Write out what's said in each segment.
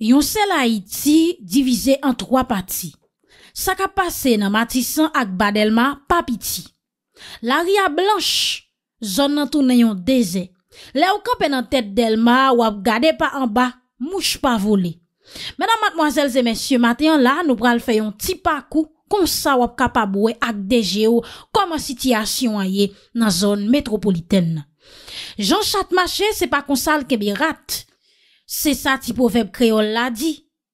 Yon se la iti divize an 3 pati. Sa ka pase nan matisan ak ba delman papiti. La ria blanche, zon nan tounen yon deze. Le ou kapen nan tet delman wap gade pa anba, mouche pa vole. Menan matmoazelze mensyo, matyan la nou pral feyon tipa kou konsa wap kapabwe ak deje ou koman sitiyasyon a ye nan zon metropoliten. Jan chat mache se pa konsal kebi ratte. Se sa ti pofèb kreol la di,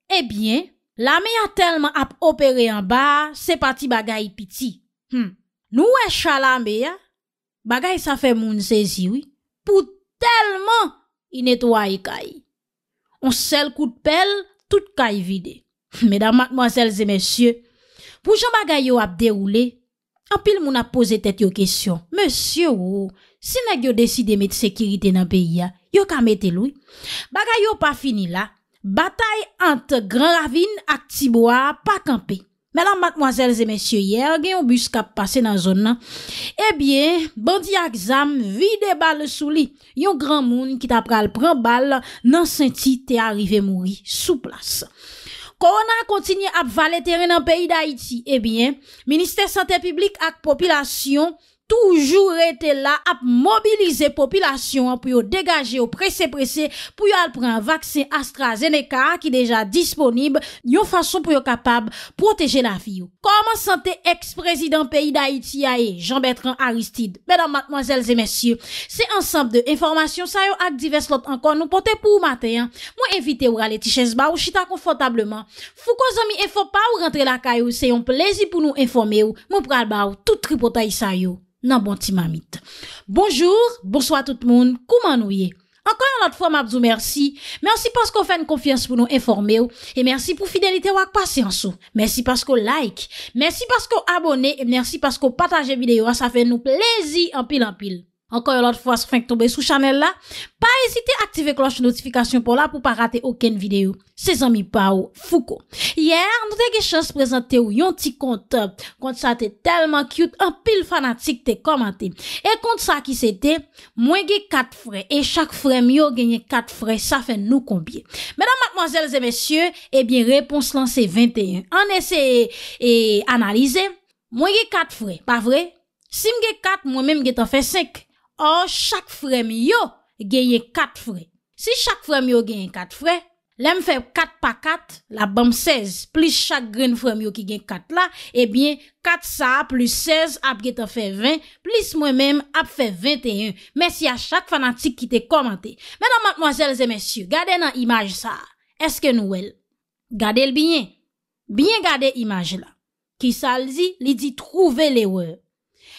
ebyen, eh la me a telman ap operè an ba, se pati bagay piti. Hmm. Nou e chalame ya, bagay sa fè moun seziwi, pou telman inetwaye kayi. On sel kout pel, tout kayi vide. Medan makmwazelze mesyè, pou jan bagay yo ap deroule, Anpil moun ap pose tet yo kesyon, monsye ou, si nek yo deside met sekirite nan peyi ya, yo kamete lou. Baga yo pa fini la, batay ant gran ravine ak tibwa pa kampe. Mèlan matmwazèl zè monsye yè, gen yon bus kap pase nan zon nan, ebyen bandi aksam vide bal sou li, yon gran moun ki tap pral pran bal nan senti te arrive mouri sou plas. Korona kontinye ap vale teren an peyi da iti, ebyen, eh Ministèr Santè Piblik ak Popilasyon, Toujou rete la ap mobilize popilasyon pou yo degaje ou prese prese pou yo alpre an vaksen AstraZeneca ki deja disponib yo fason pou yo kapab proteje la fi yo. Koman sante ex-prezident peyi da iti yae, Jean-Bertrand Aristide, bedan matmwazelze mesyur, se ansap de informasyon sayo ak divers lot ankon nou pote pou ou mateyan. Mwen evite ou rale ti ches ba ou chita konfotableman. Fou ko zami enfo pa ou rentre la kayo, se yon plezi pou nou informe ou, mwen pral ba ou tout tri potay sayo. nan bon ti mamit. Bonjour, bonsoit tout moun, kouman nou ye? Enkoy anot fwa mabzou, mersi. Mersi paskou fè n konfians pou nou informe ou, e mersi pou fidelite wak pasyans ou. Mersi paskou like, mersi paskou abone, e mersi paskou pataje videyo, a sa fè nou plezi anpil anpil. Anko yon lot fwa se fin k tombe sou chanel la Pa ezite aktive kloche notifikasyon pou la pou pa rate oken videyo Se zan mi pa ou fuko Yer nou te ge chans prezante ou yon ti kont Kont sa te telman cute An pil fanatik te komante E kont sa ki se te Mwen ge kat fre E chak fre myo genye kat fre Sa fe nou konbye Medan matmozelze mesye Ebyen repons lan se 21 An ese analize Mwen ge kat fre Pa vre? Sim ge kat mwen menm ge ta fe 5 Mwen ge kat mwen menm ge ta fe 5 Or, chak fremyo genye 4 fre. Si chak fremyo genye 4 fre, lem fe 4 pa 4, la bom 16. Plis chak gren fremyo ki genye 4 la, ebyen, 4 sa plus 16 ap genye te fe 20, plis mwen men ap fe 21. Mèsi a chak fanatik ki te komante. Mèdèm mèdèm mwazèl zè mèsyou, gade nan imaj sa, eske nou el? Gade l binyen. Binyen gade imaj la. Ki sa l di, li di trouve le wèl.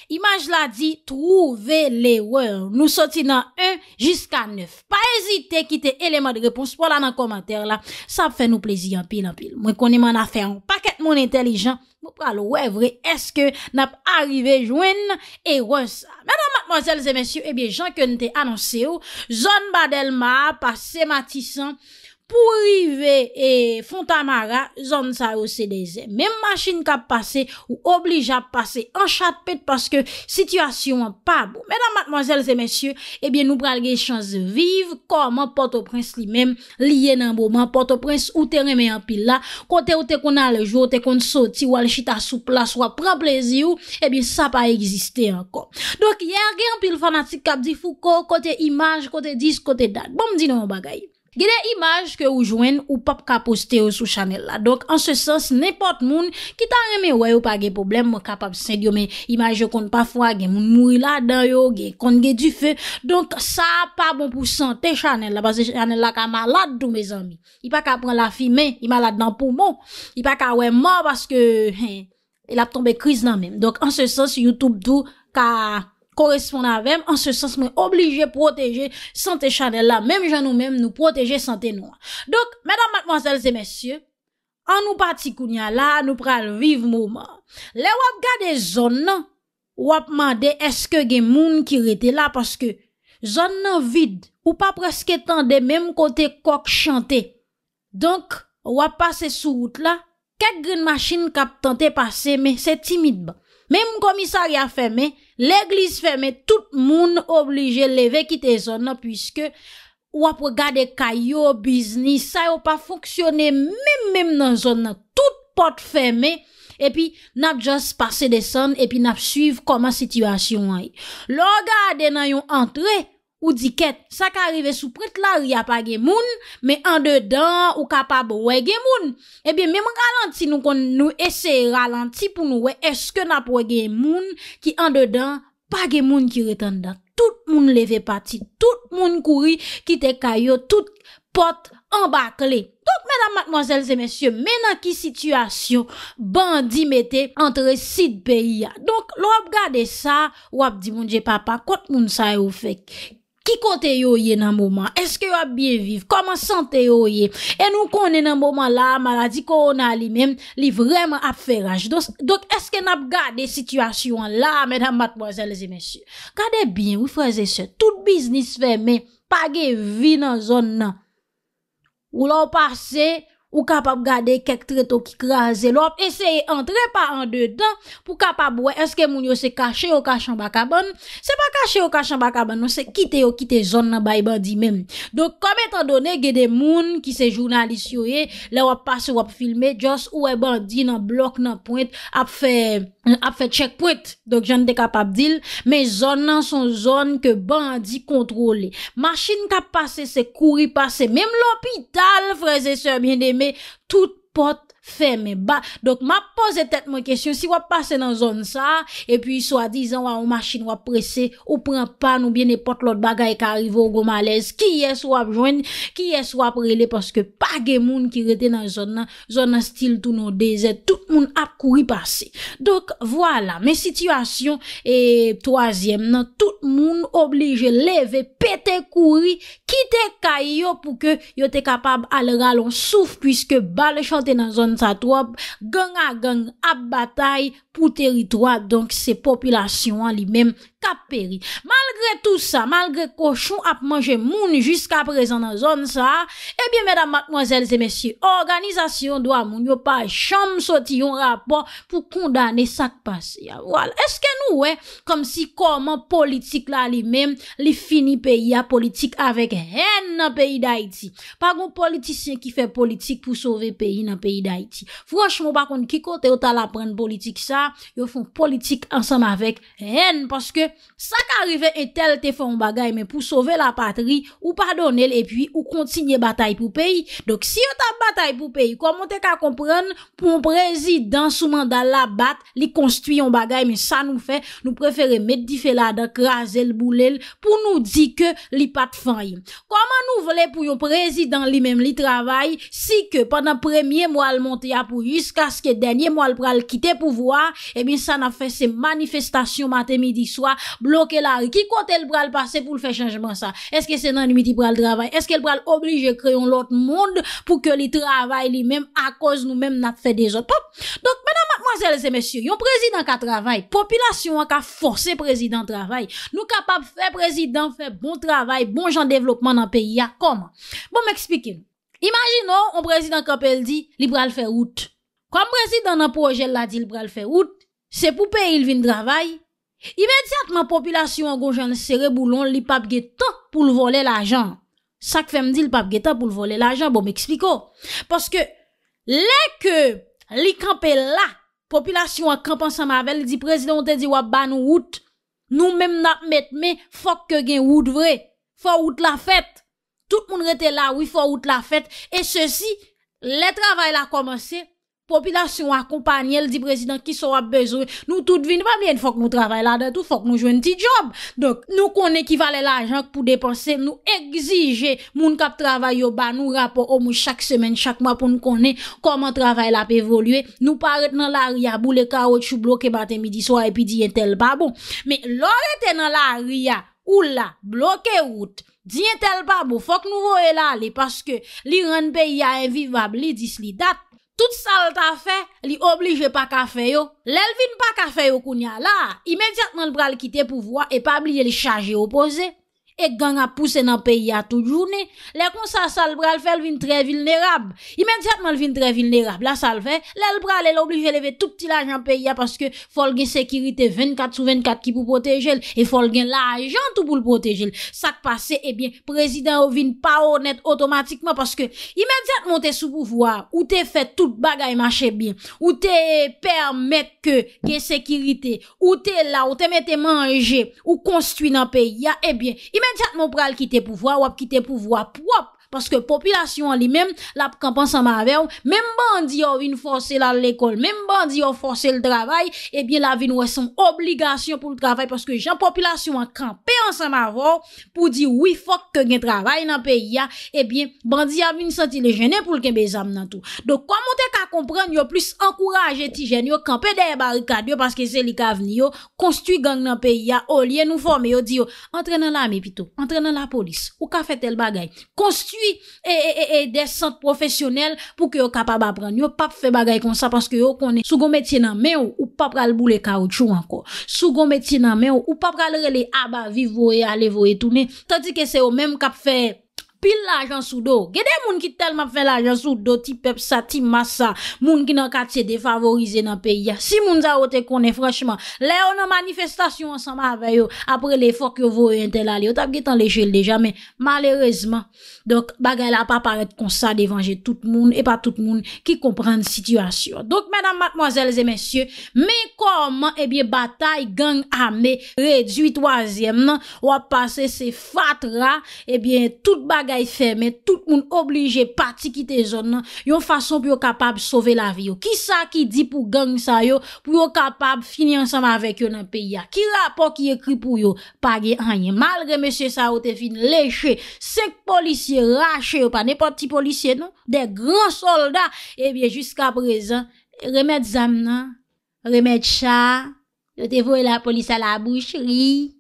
Imanj la di, trouve le wè, nou soti nan 1 jiska 9. Pa ezite kite eleman de repons pou lan nan komantèr la, sa pou fè nou plezi anpil anpil. Mwen koni man a fè an, pa ket moun entelijan, mwen pral wè vre, eske nap arrive jwen e wè sa. Mèdan matmazèl zè mèsyou, e bie jan kwen te anonsè ou, oh, zon badèl ma, pa se matisan, pou rive e fontamara, zon sa rouse de zem. Mem machin kap pase ou oblija pase an chatpet paske sityasyon an pabou. Medan matmazelze mesye, ebyen eh nou pralge chanze vive, kon man porto prins li men, liye nan bou man porto prins, ou te reme an pil la, kote ou te kon aljou, ou te kon soti, ou aljita souplas, ou apra plezi ou, ebyen eh sa pa egziste an kon. Dok, yen gen pil fanatik kap di fukou, kote imaj, kote dis, kote dat. Bon mdi nan mba gaye. Ge de imaj ke ou jwen ou pap ka poste ou sou chanel la. Donk an se sens, nepot moun ki tan reme wè ou pa ge problem, mwen kapap sen diyo men imaj yo kont pa fwa gen, moun mou la dan yo gen, kont gen di fe. Donk sa pa bon pou sante chanel la, base chanel la ka malade doun me zami. I pa ka pran la fi men, i malade nan pou moun. I pa ka wè mò baske, he, el ap tombe kriz nan men. Donk an se sens, YouTube doun ka... Korespond avèm an se sens mè oblije proteje sante chanè la. Mèm jan nou mèm nou proteje sante nou an. Dok, mèdam matvansèl zè mèsyè, an nou pati kounya la, nou pral vive mouman. Le wap gade zon nan, wap mande eske gen moun ki rete la, paske zon nan vide, ou pa preske tan de mèm kote kok chante. Donk, wap pase sou wout la, ket gen masjin kap tante pase, mèm komisari a fèmè, L'eglis ferme, tout moun oblige leve kite zon nan, pwiske wap regade kayo, biznis, sa yo pa foksyone men men nan zon nan, tout pot ferme, epi nap jas pase desan, epi nap suiv koman sityasyon wany. Lo gade nan yon entre, Ou di ket, sa ka arrive sou prit la ria pa gen moun, me an dedan ou kapab we gen moun. Ebyen, eh mem ralanti nou kon nou ese ralanti pou nou we eske nap we gen moun ki an dedan pa gen moun ki retan da. Tout moun leve pati, tout moun kouri, kite kayo, tout pot embakle. Tout, medan matmoazelze mesye, menan ki situasyon bandi mette entre sit beya. Donk, lop gade sa, wap di moun je papa, kot moun sa e ou fek? Ki kote yo ye nan mouman? Eske yo ap biye viv? Koman sante yo ye? E nou konen nan mouman la, maladi korona li mem, li vreman ap feraj. Donk eske nap gade situasyon la, mèdam matmozèlese mèsyè. Gade bien, wifreze se, tout biznis fe men, page vi nan zon nan. Ou la ou pase, pou kapap gade kek treto ki kraze lop, eseye entre pa an dedan, pou kapap we, eske moun yo se kache yo kache an baka bon, se pa kache yo kache an baka bon, nou se kite yo kite zon nan bay bandi men. Dok, kom etan done, gede moun ki se jounalisi yo ye, la wap pase wap filme, jos ou e bandi nan blok nan point, ap fe... ap fè tchèk pwèt, dok jan dek ap ap dil, mè zon nan son zon ke bandi kontrole. Mâchin k ap pase, se kouri pase, mèm l'opital, freze sè, mien de mè, tout pot, Fèmè ba Donk ma pose tèt mwen kesyon Si wap pase nan zon sa E pi souadizan wap ou machin wap prese Ou pren pan ou bien ne pot lòt bagay Ka arrivo ou gom alez Ki yes wap jwen Ki yes wap rele Paske pa gen moun ki rete nan zon nan Zon nan stil tout nou dezet Tout moun ap kouri pase Donk wala Men situasyon E toasyem nan Tout moun oblige leve Pete kouri Kite kayo pou ke Yo te kapab al ralon souf Piske ba le chante nan zon sa tuwab geng a geng ap batay ou teritwa, donk se populasyon an li men kap peri. Malgre tout sa, malgre koshon ap manje moun jiska prezen an zon sa, ebyen, eh medan matnozelze mesye, organizasyon do a moun yo pa chanm soti yon rapor pou kondane sak pase. Eske nou we, kom si koman politik la li men li fini peyi a politik avèk hen nan peyi da iti. Pagoun politisyen ki fè politik pou sove peyi nan peyi da iti. Franchmo, bakon, ki kote yo ta la pren politik sa, Yo foun politik ansanm avek En, paske sa ka arrive E tel te foun bagay, men pou sove la patri Ou pardonel, e pi ou kontinye Batay pou peyi, dok si yo ta batay Pou peyi, koman te ka kompran Poun prezident sou mandal la bat Li konstuyon bagay, men sa nou fe Nou prefere met di fe la da Krasel, boulel, pou nou di ke Li pat fany Koman nou vle pou yon prezident li men li travay Si ke pandan premye Mwal monte ya pou yus, kaske denye Mwal pral kite pou vwa E eh bin sa nan fè se manifestasyon matè midi swa Bloke la rik Ki kote l bral pase pou l fè chanjman sa Eske se nan limiti bral travay Eske l bral oblige kreyon l ot moun Pou ke li travay li men A koz nou men nat fè de zot Donk menan matmazèl zè mèsyo Yon prezidant ka travay Popilasyon an ka force prezidant travay Nou kapap fè prezidant fè bon travay Bon jan devlopman nan peyi ya kom Bon mè ekspike Imagino yon prezidant kapel di Li bral fè route Kwa m prezid an an proje la di l bral fe wout, se poupe il vin dravay, imediatman populasyon an gonj an sere boulon li pap ge ta pou l vole la jan. Sak fe m di l pap ge ta pou l vole la jan, bo m ekspliko. Paske le ke li kampe la, populasyon an kampan sa mavel, li di prezid an te di wab ban ou wout, nou menm nan metme fok ke gen wout vre. Fok wout la fet. Tout moun rete la, wifok wout la fet. E se si, le travay la komanse, Popilasyon akompanyel di prezident ki so ap bezre, nou tout devine pa mwen fok nou travay la de tout, fok nou jwen ti job. Donk nou konen ki vale la ajank pou depanse, nou egzije moun kap travay yo ba, nou rapon omou chak semen, chak ma pou nou konen koman travay la pe evolwe. Nou paret nan la ria bou le ka wè chou bloke baten midi soa epi diyen tel ba bon. Me lò rete nan la ria ou la bloke wout, diyen tel ba bon, fok nou wè la li paske li ren pe ya evivab, li dis li dat. Tout sal ta fe, li oblije pa ka fe yo. Lel vin pa ka fe yo koun ya la, imediatman l bral kite pou vwa e pa bliye li chaje opoze. e gang a pousse nan peya tout jounè. Lè kon sa sal bral fèl vin trè vilnerab. Imediatman vin trè vilnerab. La sal fèl, lè l'bral lè l'oblige leve tout ti l'ajan peya paske fol gen sekirite 24 sou 24 ki pou potejel e fol gen l'ajan tou pou l'potejel. Sak pase, ebyen, eh prezident ou vin paonet otomatikman paske imediatman te sou pouvoar ou te fè tout bagay machebyen ou te permèk ke sekirite ou te la ou te mette manje ou konstuit nan peya, ebyen, eh imediatman jat mou pral ki te pou vwa wap, ki te pou vwa pwap, Paske popilasyon li men, la kampan San Mavon, men bandi yo vin Force la l'ekol, men bandi yo force L'travay, e bie la vin wè son Obligasyon pou l'travay, paske jan Popilasyon wè kampen an San Mavon Pou di wifok ke gen travay Nan peyi ya, e bie bandi yo vin Senti le jene pou l'ken bezam nan tou Do kwa moun te ka kompran, yo plus Enkourage eti jene yo, kampen de e barikade Yo, paske se li ka veni yo, konstu Gang nan peyi ya, olye nou forme yo Diyo, entre nan la me pito, entre nan la polis Ou ka fè tel bagay, konstu E, e, e, e, de sant profesyonel Pou ki yo kapab apren Yo pap fe bagay kon sa Paske yo konen Sou gome ti nan men ou Ou pap kal boule ka ou chou anko Sou gome ti nan men ou Ou pap kal rele Aba, ah vive, voe, ale, voe, toune Tanti ke se yo men kap fe pil la jansou do. Gede moun ki tel map fe la jansou do, ti pep sa, ti mas sa, moun ki nan kat se defavorize nan peyi ya. Si moun zaote konen franchman, le yo nan manifestasyon ansan ma aveyo, apre le fok yo vo yon tel ali, yo tap getan le jel deja, men malerezman, donk bagay la pa paret kon sa devanje tout moun e pa tout moun ki komprende situasyon. Donk menan matmozelze mensyon, men kom, ebyen batay gang ame, re 18 waziyem nan, wap pase se fatra, ebyen tout bag Gaye ferme, tout moun oblije pati ki te zon nan Yon fason pou yo kapab sove la vi yo Ki sa ki di pou gang sa yo Pou yo kapab fini ansam avek yo nan peya Ki rapo ki ekri pou yo Pagye anye, mal remesye sa yo te fin leche Sek polisye rache yo pa Nepoti polisye nan, de gran solda Ebyen, eh jiska prezen Remed zam nan Remed sa Yo te vwe la polisya la boucheri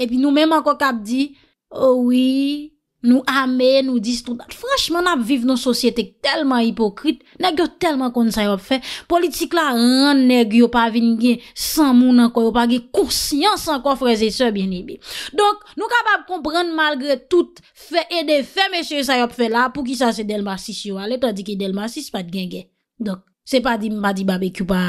Epy nou menman ko kap di Epyen Oh Ouwi, nou ame, nou distounat. Franchman ap viv nou sosyete telman hipokrite, negyo telman kon sa yop fe, politik la an, negyo pa vin gen, san moun an koyo pa gen, kousyan san kon freze se bini bi. Donk, nou kapap komprende malgre tout, fe ede, fe mesye sa yop fe la, pou ki sa se delmasis yo ale, ta di ki delmasis pat gen gen. Donk, se pa di mba di babek yo pa...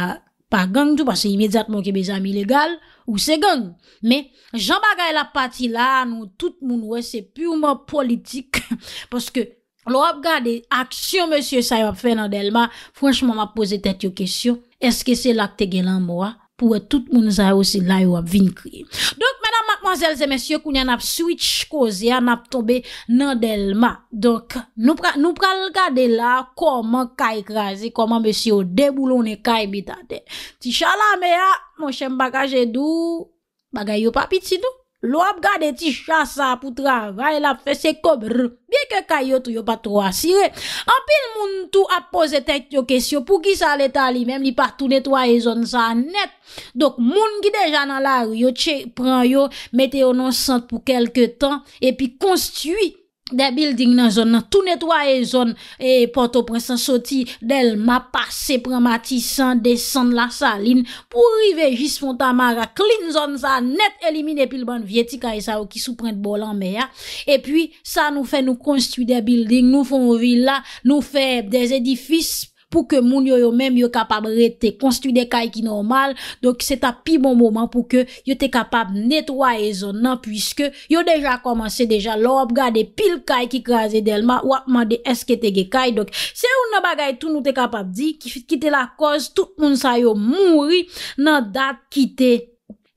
pa gang tou, pa se imediatman ki bezam ilegal, ou se gang. Me, jan bagay la pati la, nou, tout moun wè, se pureman politik, paske, lò ap gade, aksyon monsye sa yo ap fè nan delma, franchman ma pose tèt yo kesyon, eske se lak te genan mwa, ah? pou wè tout moun zay wè, se la yo ap vin kriye. Dok, Mwazelze mesyo kounye nap switch kouze ya nap tobe nan del ma. Donk nou pral gade la koman kay grazi. Koman besyo deboulone kay bitade. Ti chalame ya mwoshem bagaje dou bagay yo papiti dou. Lo ap gade ti chasa pou travay la fese kob rr. Bien ke kayot yo patro a sire. Anpil moun tou ap pose tek yo kesyo pou ki sa leta li. Mem li partou netwaye zon sa net. Dok moun ki deja nan la ryo che pran yo. Mete yo nan sant pou kelke tan. E pi konstiwi. De building nan zon nan tou netwaye zon. E porto presen soti del ma pase premati san desen la salin pou rive jis fonta ma ra klin zon zan net elimine pil ban vjeti ka esa ou ki sou prent bolan be ya. E pi sa nou fe nou konsti de building nou fon villa nou fe de edifis plen. pou ke moun yo yo menm yo kapab rete konstitu de kay ki normal, dok se ta pi bon mouman pou ke yo te kapab netwa e zon nan, pwiske yo deja komanse deja lop, gade pil kay ki krasi delma, wapman de eske te ge kay, dok se ou nan bagay tou nou te kapab di, ki fite la koz, tout moun sa yo mouri nan dat ki te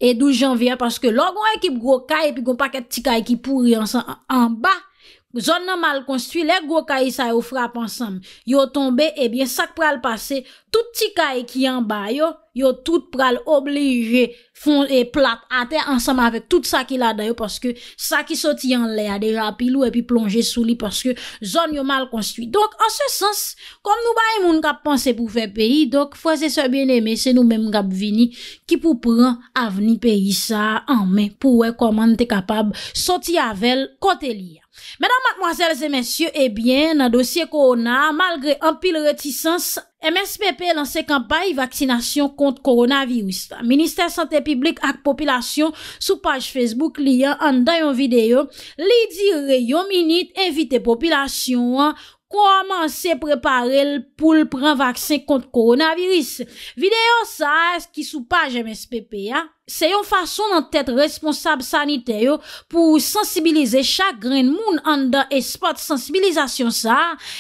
edou janvye, paske lop goun ekip gro kay, epi goun paket ti kay ki pouri ansan anba, Zon nan mal konstwi, lèk gwo kayi sa yo frap ansam, yo tombe, ebyen eh sak pral pase, tout ti kayi ki an bayo, yo tout pral oblije fon e plat ate ansam avèk tout sa ki la dayo, paske sa ki soti an lè a deja pilou e pi plonje sou li paske zon yo mal konstwi. Donk an se sens, kom nou bayi moun kap panse pou fè peyi, donk fwese se bien eme, se nou mèm kap vini ki pou pran avni peyi sa anmen pou wè koman te kapab soti avèl kote liya. Madame, mademoiselles et messieurs, eh bien, nan dosye korona, malgré ampil retisans, MSPP lanse kampaye vaksinasyon kont koronavirus. Ministère santé publique ak populasyon sou page Facebook liyan an dayon videyo, li di rayon minute invite populasyon koman se prepare l pou l pran vaksin kont koronavirus. Videyo sa eski sou page MSPP, ya. Se yon fason nan tèt responsab sanité yo pou sensibilize chakren moun an da espot sensibilizasyon sa,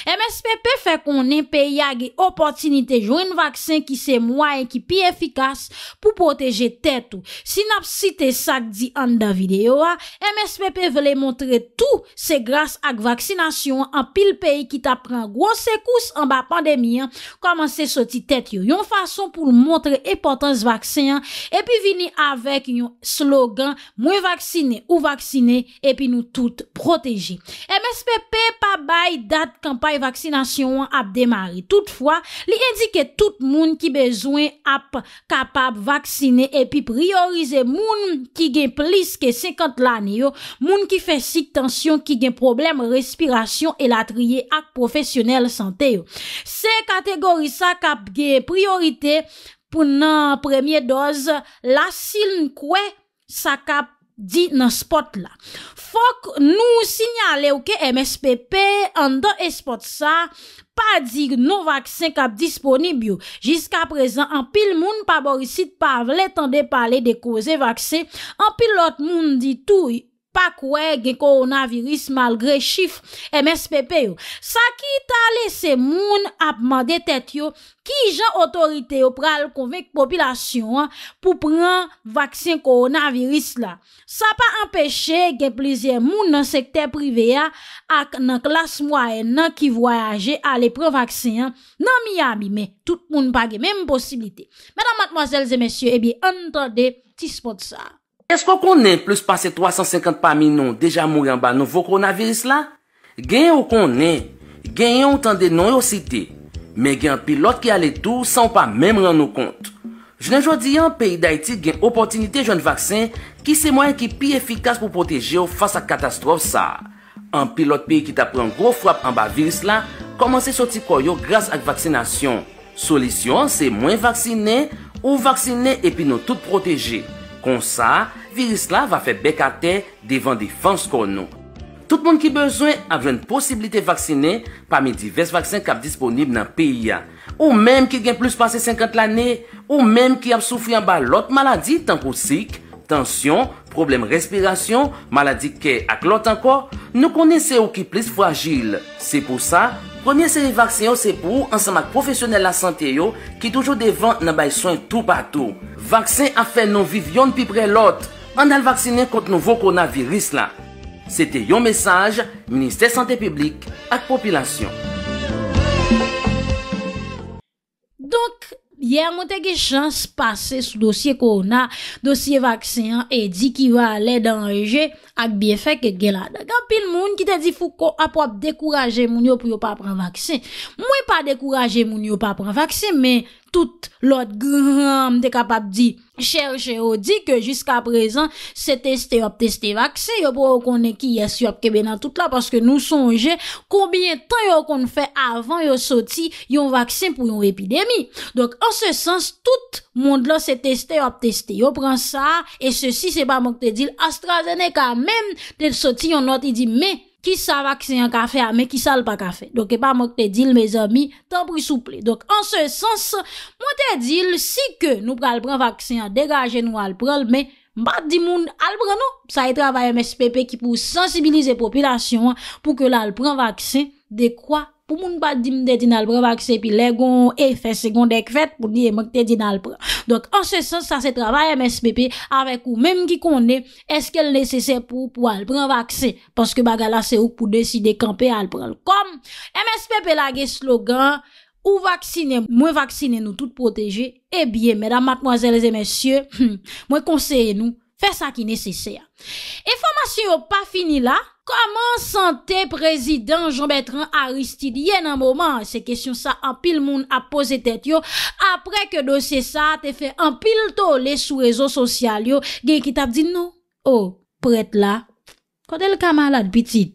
MSPP fe konen pe yage opotinite joun vaksin ki se mwaye ki pi efikas pou poteje tèt ou sinapsite sak di an da videyo a. MSPP vele montre tou se grase ak vaksinasyon an pil peyi ki ta pran gwo sekous an ba pandemi an, koman se soti tèt yo yon fason pou l montre epotans vaksin an, epi vini avèk yon slogan mwen vaksine ou vaksine epi nou tout proteji. MSPP pa bay dat kampay vaksinasyon ap demari. Toutfwa, li indike tout moun ki bezwen ap kapap vaksine epi priorize moun ki gen plis ke 50 lani yo, moun ki fe sitansyon ki gen problem respirasyon e la triye ak profesyonel sante yo. Se kategori sa kap ge priorite, pou nan premye doz la sil nkwe sa kap di nan spot la. Fok nou sinyale ou ke MSPP an dan espot sa, pa dig nou vaksen kap disponibyo. Jiska prezan an pil moun pa borisit pa vle tan de pale de koze vaksen, an pil lot moun di touy, pa kwe gen koronavirus malgre chif MSPP yo. Sa ki ta lese moun apman detetyo ki jan otorite yo pral konvek popilasyon pou pran vaksin koronavirus la. Sa pa empeshe gen plizye moun nan sekte prive ya ak nan klas mwayen nan ki voyaje ale pran vaksin nan Miami me. Tout moun pa gen menm posibilite. Menan matmazelze mesyo ebi eh antade tis pot sa. Esko konen plus pase 350 pa minon deja mouri an ba nouvo kronaviris la? Genyen ou konen, genyen ou tande nou yo site, me genyen pilot ki ale tou san ou pa menm ren nou kont. Jnen jwadi an, peyi da iti genyen opotinite jwen vaksin ki se mwen ki pi efikas pou proteje ou fasa katastrof sa. An pilot peyi ki ta pren gro fwap an ba viris la, komanse soti koyo grase ak vaksinasyon. Solisyon se mwen vaksine ou vaksine epi nou tout proteje. Kon sa, viris la va fe bek a te devan defans kon nou. Tout moun ki bezwen avre an posibilite vaksine pami divers vaksin kap disponib nan piya. Ou menm ki gen plus pase 50 lane, ou menm ki ap soufri an ba lot maladi tank ou sik, tensyon, problem respirasyon, maladi ke ak lot anko, nou konen se ou ki plis fwajil. Se pou sa, premier seri vaksen yo se pou ansemak profesyonel la sante yo ki toujou devan nan baye son tout patou. Vaksen afe nou vivyon pi pre lot, an al vaksine kont nou vokona viris la. Se te yon mesaj, Ministè Santè Publik ak Popilasyon. Mwen te ge chans pase sou dosye koronat, dosye vaksin an, e di ki yo alè dan reje ak biye fek e gè la. Daga, pil moun ki te di fou kon ap wap dekouraje moun yo pou yo pa pran vaksin. Mwen pa dekouraje moun yo pa pran vaksin, men... tout lot gram de kapap di chèche ou di ke jiska prezen se testè yo ap testè vaksè, yo pou ou konè ki yè si yo ap kebe nan tout la, paske nou sonjè konbien tan yo kon fè avan yo soti yon vaksè pou yon epidèmi. Donk an se sens, tout moun de la se testè yo ap testè, yo pran sa, et se si se pa mok te dil, astra zene ka men, tel soti yon loti di me, ki sa vaksin an kafe an, men ki sal pa kafe. Donk e pa mwote dil, me zami, tanpri souple. Donk an se sens, mwote dil, si ke nou pral pran vaksin an, degaje nou al pral, men, mbati di moun al pran nou. Sa e travay MSPP, ki pou sensibilize populasyon an, pou ke lal pran vaksin, dekwa, pou moun pa dim de din alpran vakse, pi legon efes segon dek fet, pou ni emak de din alpran. Donk, an se sens, sa se travay MSPP, avek ou menm ki kone, eske l neseser pou alpran vakse, paske bagala se ouk pou deside kampe alpran. Kom, MSPP la ge slogan, ou vaksine, mwen vaksine nou tout proteje, e bie, medan matmoazelze mensye, hmm, mwen konseye nou, fè sa ki neseser. E foma si yo pa fini la, Koman sante prezident Jean-Bertrand Aristide ye nan mouman se kesyon sa apil moun apose tet yo apre ke dosye sa te fe apil to le sou rezo sosyal yo gen ki tap di nou? Oh, prete la, kote l kama la dpitit,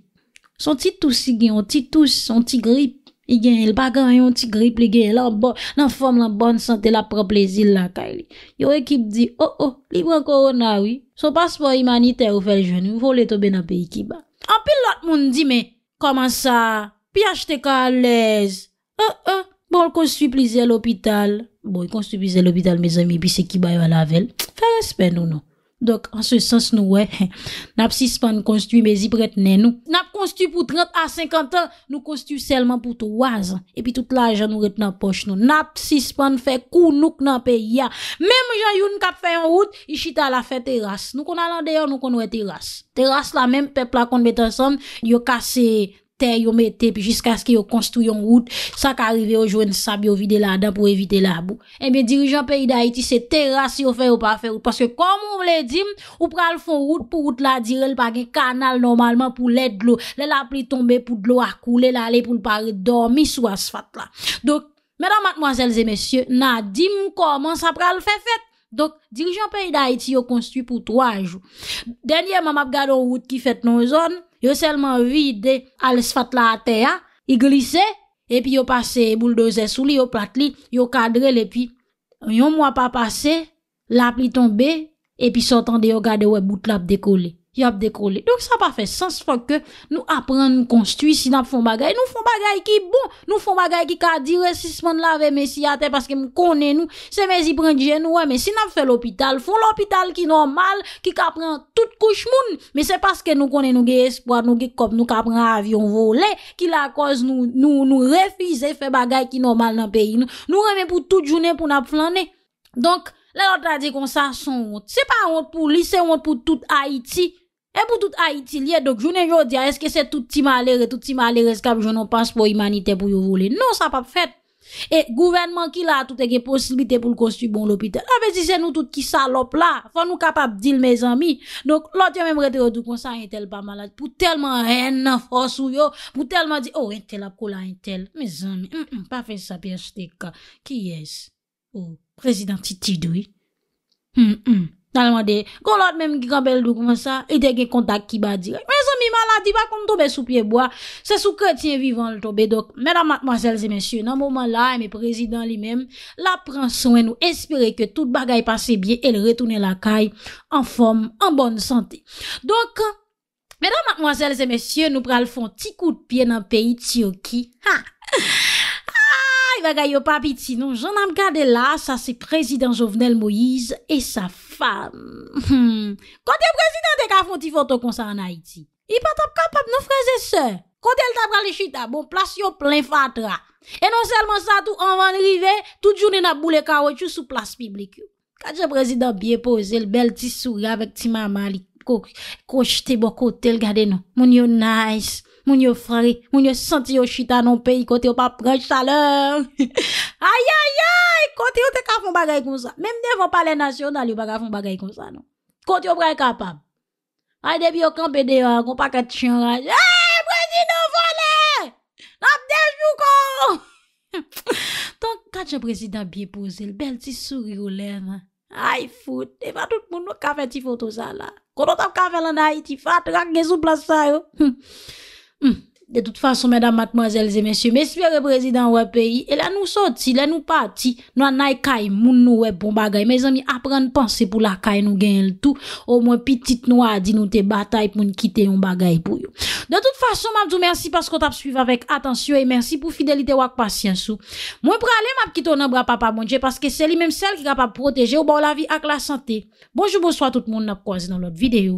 son ti tousi gen, son ti tousi, son ti grip, gen el bagan, yon ti grip, gen el anbon, nan fom l anbon sante la prop le zil la kay li. Yo ekip di, oh oh, libre koronawi, son paspo imanite ou fel jenu, vou leto ben api ekiba. Anpil lot moun di me, koman sa, pi achte ka alez. E, e, bon l konstruplize l'opital. Bon, l konstruplize l'opital, me zami, pi se ki bayan lavel. Fere spen nou nou. Dok, an se sens nou wè, eh, eh. nap sispan konstiw mezi bretnen nou. Nap konstiw pou 30 a 50 an, nou konstiw selman pou 3 an. E pi tout la jan nou ret nan poch nou. Nap sispan fè kou nouk nan pe ya. Mèm jan yon kap fè yon wout, ishi ta la fè teras. Nou kon alan deyon, nou kon wè teras. Teras la mèm, pepla kon bet ansan, yon kase... ter yon mette pi jiska aske yon konstruyon route sa ka arrive yo jwen sab yo vide la dan pou evite la bou. E eh mi dirijan peyi da iti se tera si yo fè ou pa fè route. Paske komon mwen le dim ou pral fon route pou route la direl pa ge kanal normalman pou led lò lè la pli tombe pou lò akou lè la lè pou l'pare dormi sou asfat la. Dok, mèdan matmoazèl zè mèsyè nan dim koman sa pral fè fèt. Dok, dirijan peyi da iti yo konstruy pou 3 jou. Denye mam ap gado route ki fèt non zonë Yo selman vi de al sfat la ate ya, i glise, epi yo pase bouldoze sou li, yo plat li, yo kadre li, epi yon mwa pa pase, lap li tombe, epi sotande yo gade we bout lap dekole. Yop dekrole. Donk sa pa fe sens fok ke nou apren nou konstu si nap fon bagay. Nou fon bagay ki bon. Nou fon bagay ki ka dire sisman la ve mesi ate. Paske m konen nou. Se vezi pren dijen nou. We men si nap fe l'hopital. Fon l'hopital ki normal. Ki ka pren tout kouch moun. Me se paske nou konen nou ge espoat nou ge kop. Nou ka pren avyon vole. Ki la koz nou refize fe bagay ki normal nan peyi nou. Nou remen pou tout jounen pou nap flan ne. Donk le lot a di kon sa son. Se pa ont pou lise, se ont pou tout Haiti. E pou tout a iti liye, donk jounen joun diya, eske se tout ti malere, tout ti malere, eska pou jounon panse pou imanite pou yon voule. Non, sa pap fet. E, gouvernement ki la, tout e gen posibite pou l'konsuit bon l'hôpital. A, pe si se nou tout ki salop la, fon nou kapap dil, me zami. Donk, lote yon membre te redou kon sa, yon tel pa malade, pou telman ren nan fosou yo, pou telman di, oh, yon tel ap kou la, yon tel, me zami, m, mm, m, mm, pa fe sa pi este ka, ki yes, oh, prezidenti ti dwi, m, mm, Dalman de, kolot menm ki kabel do koman sa, e de gen kontak ki ba dire. Men son mi maladi, ba kon tobe sou pieboa, se sou kretye vivan l tobe. Dok, menan matmoazelze mensyo, nan mouman la, e me prezident li menm, la pran son e nou espere ke tout bagay pase bie, e le retoune la kaye, an fom, an bonn sante. Dok, menan matmoazelze mensyo, nou pral fon ti kou de pie nan peyi ti oki. Ha! Ha! Ha! I bagay yo papi ti nou. Jounan m kade la, sa se prezident jovenel Moïse, e saf. Kote hmm. prezident de ka fon ti foto konsa an Haiti I patap kapap nou freze se Kote el tabran le chita ah, bon plas yo plen fatra E non selman sa tou an van rive Tout jounen ap boule ka wè chou sou plas piblik yo Kache prezident biye pose el bel ti suri avèk ti mamali Kojte bokotel gade nou Moun yo najs Moun yo fari, moun yo santi yo chita non peyi kote yo pa prej salam. Ayayay, kote yo te ka fon bagay kon sa. Mem devon pa le nasyon dali yo pa ka fon bagay kon sa non. Kote yo prej kapab. Ay, debi yo kampede yo, akon pa ket chan raj. Ay, brezid nou vole! Nap dej mou kon! Ton, kache brezid a biye pose, l bel ti suri ou lè la. Ay, foute, eva tout moun nou ka fe ti foto sa la. Koto tap ka fe lan na iti, fat, rak gen sou plasa yo. Hmm, hmm. Hmm. De tout fason, mesdames, mademoiselles et messieurs, messieurs les présidents ouè pays, et là nous sortit, là nous partit, nous en aille caille, nous nous ouè pour un bagay. Mes amis, apprends de penser pour la caille, nous gagne le tout. Au moins, petite, nous a dit, nous te battaille pour nous quitter un bagay pour you. De tout fason, ma bzou, merci parce que tu as suivi avec attention et merci pour fidélité ou ak patience. Moi, pralé, ma bkito, non bra pa pa bon die, parce que c'est lui-même celle qui va pa protéger ou ba ou la vie ak la santé. Bonjou, bonsoit, tout le monde n'a kouazi nan l'op vide